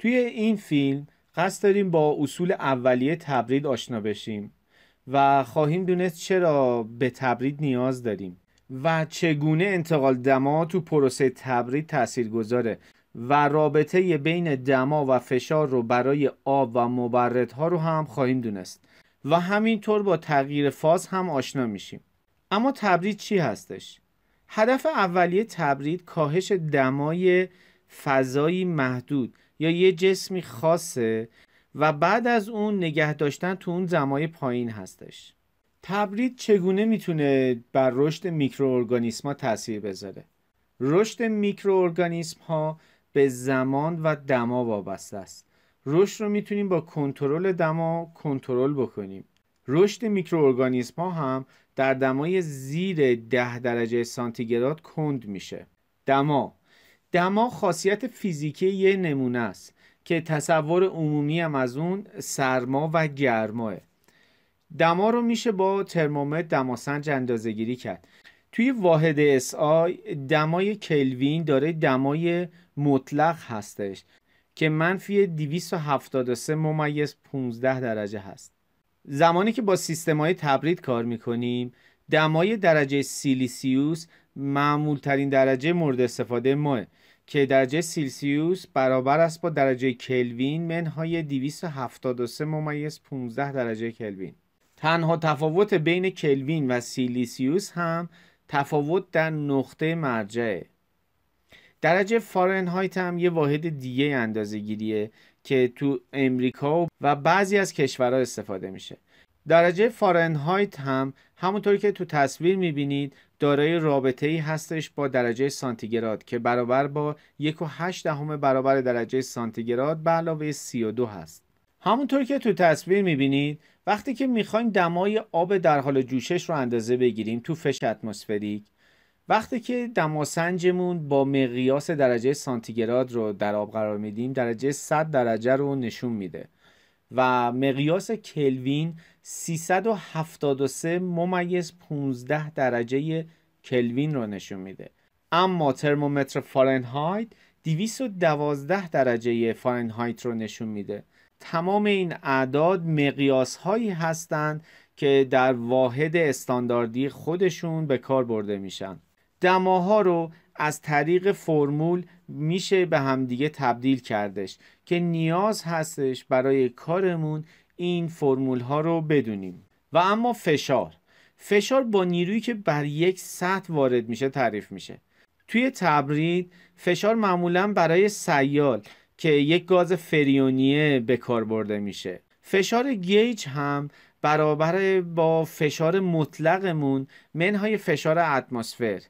توی این فیلم قصد داریم با اصول اولیه تبرید آشنا بشیم و خواهیم دونست چرا به تبرید نیاز داریم و چگونه انتقال دما تو پروسه تبرید تأثیر گذاره و رابطه بین دما و فشار رو برای آب و مبردها رو هم خواهیم دونست و همینطور با تغییر فاز هم آشنا میشیم اما تبرید چی هستش؟ هدف اولیه تبرید کاهش دمای فضایی محدود یا یه جسمی خاصه و بعد از اون نگه داشتن تو اون زمای پایین هستش تبرید چگونه میتونه بر رشد میکروارگانیسم ها تاثیر بذاره رشد میکروارگانیسم ها به زمان و دما وابسته است رشد رو میتونیم با کنترل دما کنترل بکنیم رشد میکروارگانیسم ها هم در دمای زیر 10 درجه سانتیگراد کند میشه دما دما خاصیت فیزیکی یه نمونه است که تصور عمومی هم از اون سرما و گرماه دما رو میشه با ترمومتر دماسنج اندازه گیری کرد توی واحد SI دمای کلوین داره دمای مطلق هستش که منفی 273 ممیز 15 درجه هست زمانی که با سیستم های تبرید کار میکنیم دمای درجه سیلیسیوس معمولترین درجه مورد استفاده ماه که درجه سیلسیوس برابر است با درجه کلوین منهای 273 ممیز 15 درجه کلوین تنها تفاوت بین کلوین و سیلیسیوس هم تفاوت در نقطه مرجعه درجه فارنهایت هم یه واحد دیگه اندازه گیریه که تو امریکا و بعضی از کشورها استفاده میشه درجه فارنهایت هم همونطوری که تو تصویر میبینید دارای رابطه ای هستش با درجه سانتیگراد که برابر با هشت دهم برابر درجه سانتیگراد به علاوه دو هست. همونطور که تو تصویر میبینید وقتی که میخوایم دمای آب در حال جوشش رو اندازه بگیریم تو فش اتمسفریک وقتی که دماسنجمون با مقیاس درجه سانتیگراد رو در آب قرار میدیم درجه 100 درجه رو نشون میده و مقیاس کلوین 373 ممیز 15 درجه کلوین رو نشون میده اما ترمومتر فارنهایت 212 درجه فارنهایت رو نشون میده تمام این اعداد مقیاس هایی هستند که در واحد استانداردی خودشون به کار برده میشن دماها رو از طریق فرمول میشه به همدیگه تبدیل کردش که نیاز هستش برای کارمون این فرمول ها رو بدونیم و اما فشار فشار با نیرویی که بر یک سطح وارد میشه تعریف میشه توی تبرید فشار معمولا برای سیال که یک گاز فریونیه به کار برده میشه فشار گیج هم برابر با فشار مطلقمون منهای فشار اتمسفر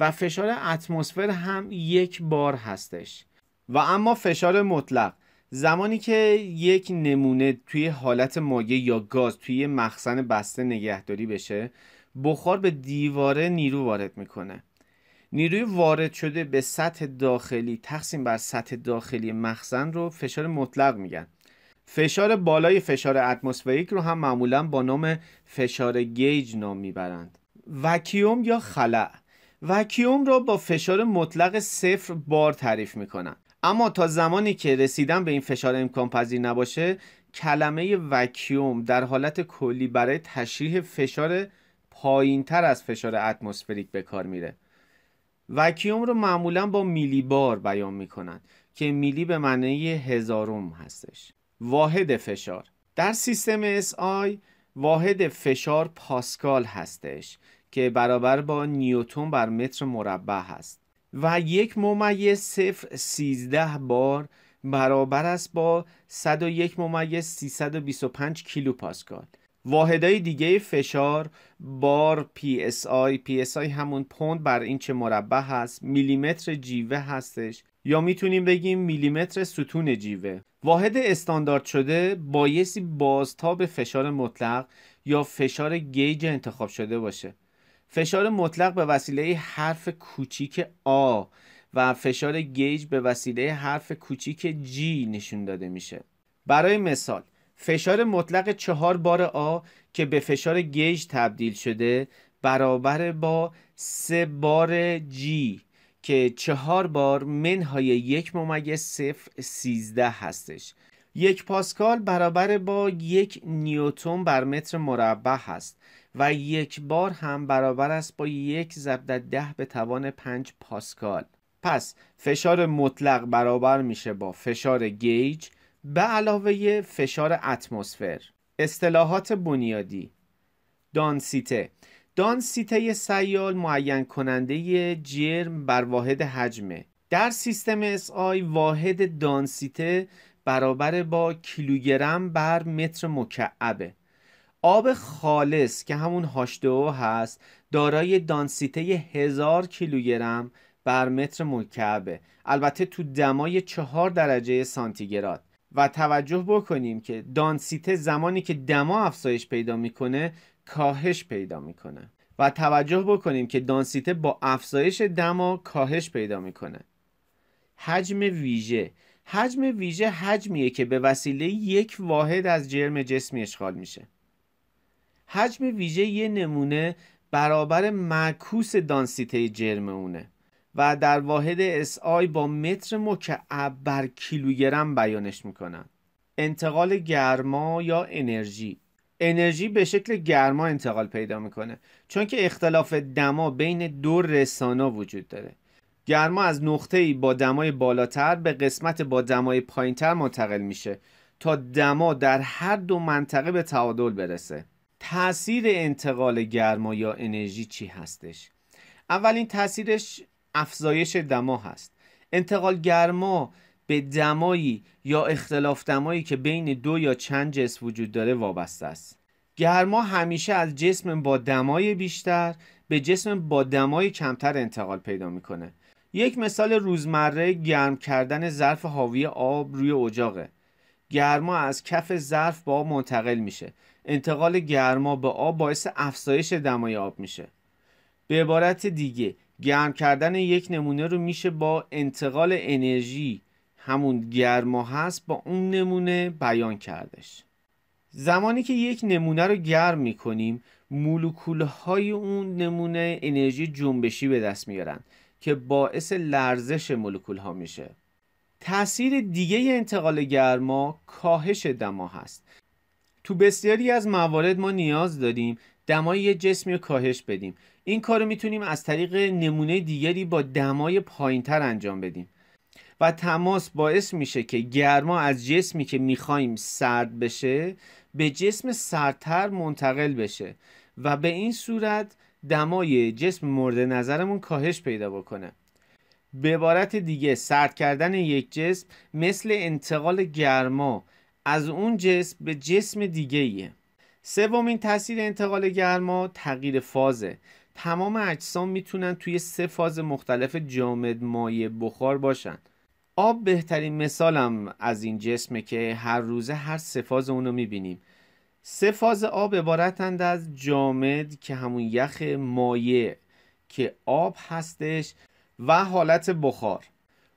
و فشار اتمسفر هم یک بار هستش و اما فشار مطلق زمانی که یک نمونه توی حالت مایع یا گاز توی مخزن بسته نگهداری بشه بخار به دیواره نیرو وارد میکنه نیروی وارد شده به سطح داخلی تقسیم بر سطح داخلی مخزن رو فشار مطلق میگن فشار بالای فشار اتمسفریک رو هم معمولا با نام فشار گیج نام میبرند وکیوم یا خلع وکیوم را با فشار مطلق صفر بار تعریف میکنند اما تا زمانی که رسیدن به این فشار امکان پذیر نباشه کلمه وکیوم در حالت کلی برای تشریح فشار پایین تر از فشار اتمسفریک به کار میره وکیوم رو معمولا با میلی بار بیان میکنند که میلی به معنی هزارم هستش واحد فشار در سیستم SI واحد فشار پاسکال هستش که برابر با نیوتون بر متر مربع هست و یک ممیز صفر سیزده بار برابر است با 101 ممیز 325 کیلو پاسکال واحدهای دیگه فشار بار پی اس آی پی اس آی همون پوند بر اینچ مربع هست میلیمتر جیوه هستش یا میتونیم بگیم میلیمتر ستون جیوه واحد استاندارد شده بایسی بازتاب فشار مطلق یا فشار گیج انتخاب شده باشه فشار مطلق به وسیله حرف کوچیک آ و فشار گیج به وسیله حرف کوچیک جی نشون داده میشه برای مثال فشار مطلق چهار بار آ که به فشار گیج تبدیل شده برابر با سه بار جی که چهار بار منهای یک ممیز صفر سیزده هستش یک پاسکال برابر با یک نیوتون بر متر مربع هست و یک بار هم برابر است با یک ضرب ده به توان پنج پاسکال پس فشار مطلق برابر میشه با فشار گیج به علاوه فشار اتمسفر اصطلاحات بنیادی دانسیته دانسیته سیال معین کننده جرم بر واحد حجمه در سیستم اس واحد دانسیته برابر با کیلوگرم بر متر مکعبه آب خالص که همون او هست دارای دانسیته هزار کیلوگرم بر متر مکعبه البته تو دمای چهار درجه سانتیگراد و توجه بکنیم که دانسیته زمانی که دما افزایش پیدا میکنه کاهش پیدا میکنه و توجه بکنیم که دانسیته با افزایش دما کاهش پیدا میکنه حجم ویژه حجم ویژه حجمیه که به وسیله یک واحد از جرم جسمی اشغال میشه حجم ویژه یه نمونه برابر معکوس دانسیته جرم اونه و در واحد SI با متر مکعب بر کیلوگرم بیانش میکنن انتقال گرما یا انرژی انرژی به شکل گرما انتقال پیدا میکنه چون که اختلاف دما بین دو رسانا وجود داره گرما از نقطه‌ای با دمای بالاتر به قسمت با دمای پایینتر منتقل میشه تا دما در هر دو منطقه به تعادل برسه تاثیر انتقال گرما یا انرژی چی هستش اولین تاثیرش افزایش دما هست انتقال گرما به دمایی یا اختلاف دمایی که بین دو یا چند جسم وجود داره وابسته است گرما همیشه از جسم با دمای بیشتر به جسم با دمای کمتر انتقال پیدا میکنه یک مثال روزمره گرم کردن ظرف حاوی آب روی اجاقه گرما از کف ظرف با آب منتقل میشه انتقال گرما به آب باعث افزایش دمای آب میشه به عبارت دیگه گرم کردن یک نمونه رو میشه با انتقال انرژی همون گرما هست با اون نمونه بیان کردش زمانی که یک نمونه رو گرم کنیم مولکول های اون نمونه انرژی جنبشی به دست میارن که باعث لرزش مولکول ها میشه تاثیر دیگه انتقال گرما کاهش دما هست تو بسیاری از موارد ما نیاز داریم دمای یه جسمی رو کاهش بدیم این کار رو میتونیم از طریق نمونه دیگری با دمای پایینتر انجام بدیم و تماس باعث میشه که گرما از جسمی که میخوایم سرد بشه به جسم سردتر منتقل بشه و به این صورت دمای جسم مورد نظرمون کاهش پیدا بکنه به عبارت دیگه سرد کردن یک جسم مثل انتقال گرما از اون جسم به جسم دیگه ایه سومین تاثیر انتقال گرما تغییر فازه تمام اجسام میتونن توی سه فاز مختلف جامد مایع بخار باشن آب بهترین مثالم از این جسمه که هر روزه هر سفاز اونو میبینیم سفاز آب عبارتند از جامد که همون یخ مایع که آب هستش و حالت بخار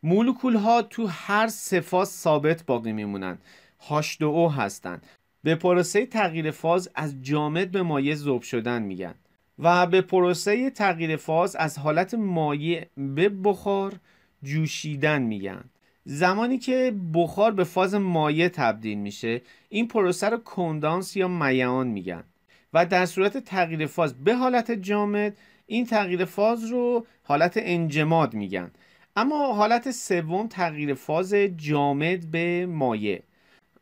مولکول ها تو هر سفاز ثابت باقی میمونن h 2 هستند به پروسه تغییر فاز از جامد به مایع ذوب شدن میگن و به پروسه تغییر فاز از حالت مایع به بخار جوشیدن میگن زمانی که بخار به فاز مایع تبدیل میشه این پروسه رو کندانس یا میعان میگن و در صورت تغییر فاز به حالت جامد این تغییر فاز رو حالت انجماد میگن اما حالت سوم تغییر فاز جامد به مایع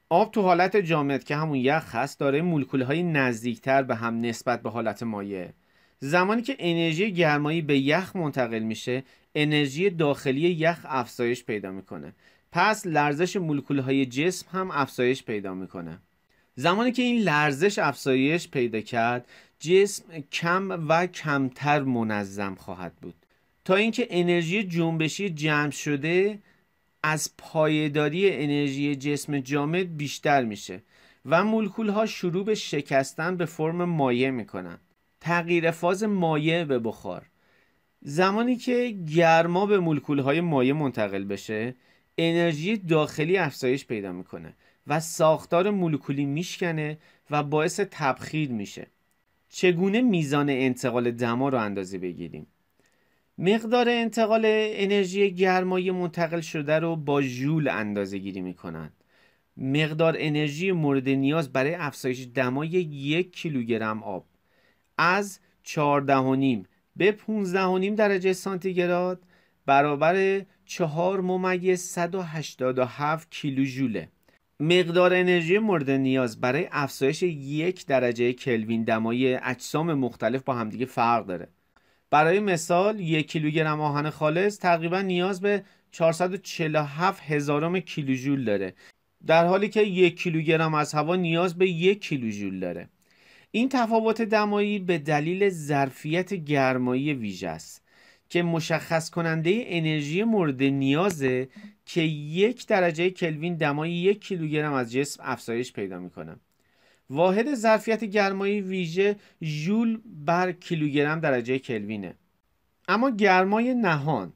آب تو حالت جامد که همون یخ هست داره مولکول های نزدیکتر به هم نسبت به حالت مایع زمانی که انرژی گرمایی به یخ منتقل میشه انرژی داخلی یخ افزایش پیدا میکنه پس لرزش مولکول های جسم هم افزایش پیدا میکنه زمانی که این لرزش افزایش پیدا کرد جسم کم و کمتر منظم خواهد بود تا اینکه انرژی جنبشی جمع شده از پایداری انرژی جسم جامد بیشتر میشه و مولکول ها شروع به شکستن به فرم مایع میکنن تغییر فاز مایع به بخار زمانی که گرما به مولکولهای مایع منتقل بشه انرژی داخلی افزایش پیدا میکنه و ساختار مولکولی میشکنه و باعث تبخیر میشه چگونه میزان انتقال دما رو اندازه بگیریم مقدار انتقال انرژی گرمای منتقل شده رو با ژول اندازه گیری میکنن مقدار انرژی مورد نیاز برای افزایش دمای یک کیلوگرم آب از چهاردهانیم به 15.5 درجه سانتیگراد برابر 4 ممیز 187 کیلو جوله مقدار انرژی مورد نیاز برای افزایش یک درجه کلوین دمای اجسام مختلف با همدیگه فرق داره برای مثال یک کیلوگرم آهن خالص تقریبا نیاز به 447 هزارم کیلوژول داره در حالی که یک کیلوگرم از هوا نیاز به یک کیلوجول داره این تفاوت دمایی به دلیل ظرفیت گرمایی ویژه است که مشخص کننده انرژی مورد نیازه که یک درجه کلوین دمایی یک کیلوگرم از جسم افزایش پیدا میکنه واحد ظرفیت گرمایی ویژه ژول بر کیلوگرم درجه کلوینه اما گرمای نهان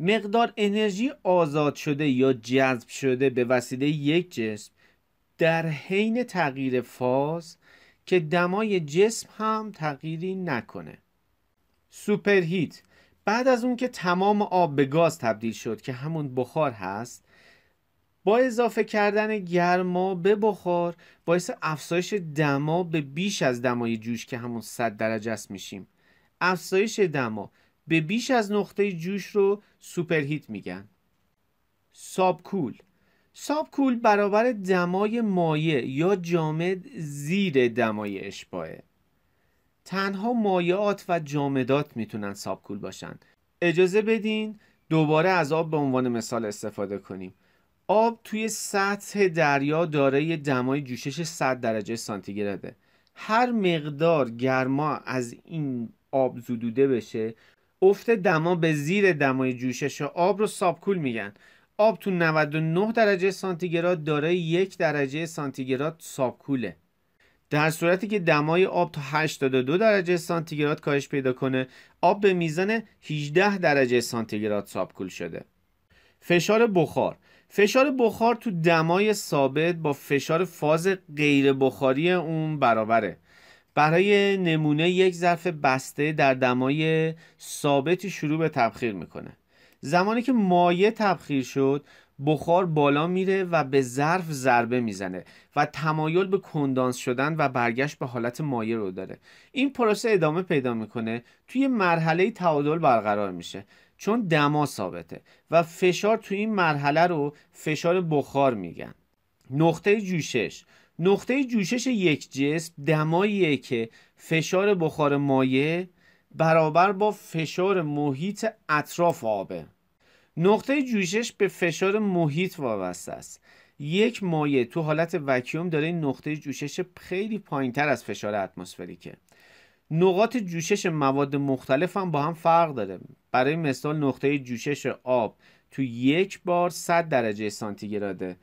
مقدار انرژی آزاد شده یا جذب شده به وسیله یک جسم در حین تغییر فاز که دمای جسم هم تغییری نکنه سوپرهیت بعد از اون که تمام آب به گاز تبدیل شد که همون بخار هست با اضافه کردن گرما به بخار باعث افزایش دما به بیش از دمای جوش که همون 100 درجه است میشیم افزایش دما به بیش از نقطه جوش رو سوپرهیت میگن سابکول سابکول برابر دمای مایع یا جامد زیر دمای اشباه تنها مایعات و جامدات میتونن سابکول باشن اجازه بدین دوباره از آب به عنوان مثال استفاده کنیم آب توی سطح دریا دارای دمای جوشش 100 درجه سانتیگراده هر مقدار گرما از این آب زدوده بشه افت دما به زیر دمای جوشش آب رو سابکول میگن آب تو 99 درجه سانتیگراد داره یک درجه سانتیگراد سابکوله در صورتی که دمای آب تا 82 درجه سانتیگراد کاهش پیدا کنه آب به میزان 18 درجه سانتیگراد سابکول شده فشار بخار فشار بخار تو دمای ثابت با فشار فاز غیر بخاری اون برابره برای نمونه یک ظرف بسته در دمای ثابتی شروع به تبخیر میکنه زمانی که مایه تبخیر شد بخار بالا میره و به ظرف ضربه میزنه و تمایل به کندانس شدن و برگشت به حالت مایه رو داره این پروسه ادامه پیدا میکنه توی مرحله تعادل برقرار میشه چون دما ثابته و فشار توی این مرحله رو فشار بخار میگن نقطه جوشش نقطه جوشش یک جسم دماییه که فشار بخار مایه برابر با فشار محیط اطراف آبه نقطه جوشش به فشار محیط وابسته است یک مایع تو حالت وکیوم داره این نقطه جوشش خیلی پایینتر از فشار اتمسفریکه نقاط جوشش مواد مختلف هم با هم فرق داره برای مثال نقطه جوشش آب تو یک بار 100 درجه سانتیگراده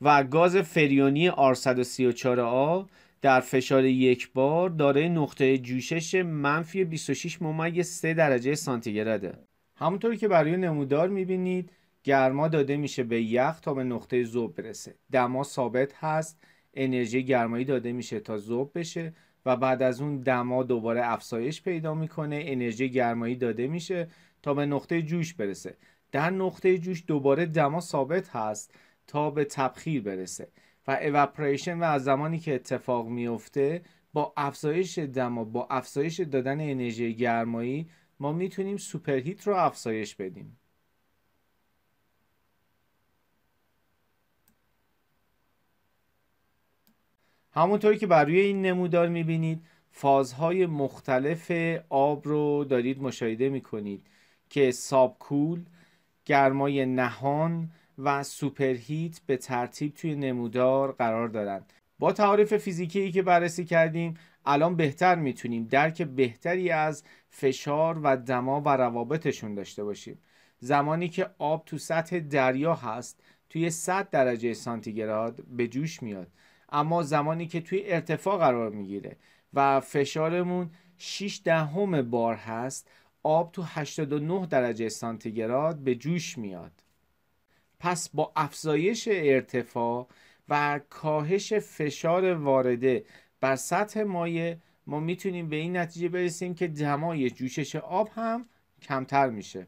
و گاز فریونی R134A در فشار یک بار داره نقطه جوشش منفی 26 ممیز 3 درجه سانتیگراده همونطور که برای نمودار میبینید گرما داده میشه به یخ تا به نقطه ذوب برسه دما ثابت هست انرژی گرمایی داده میشه تا ذوب بشه و بعد از اون دما دوباره افزایش پیدا میکنه انرژی گرمایی داده میشه تا به نقطه جوش برسه در نقطه جوش دوباره دما ثابت هست تا به تبخیر برسه و اواپریشن و از زمانی که اتفاق میفته با افزایش دما با افزایش دادن انرژی گرمایی ما میتونیم سوپرهیت رو افزایش بدیم همونطوری که بر روی این نمودار میبینید فازهای مختلف آب رو دارید مشاهده میکنید که سابکول، گرمای نهان و سوپرهیت به ترتیب توی نمودار قرار دارند. با تعارف فیزیکی که بررسی کردیم الان بهتر میتونیم درک بهتری از فشار و دما و روابطشون داشته باشیم زمانی که آب تو سطح دریا هست توی 100 درجه سانتیگراد به جوش میاد اما زمانی که توی ارتفاع قرار میگیره و فشارمون 6 دهم بار هست آب تو 89 درجه سانتیگراد به جوش میاد پس با افزایش ارتفاع و کاهش فشار وارده بر سطح مایه ما میتونیم به این نتیجه برسیم که دمای جوشش آب هم کمتر میشه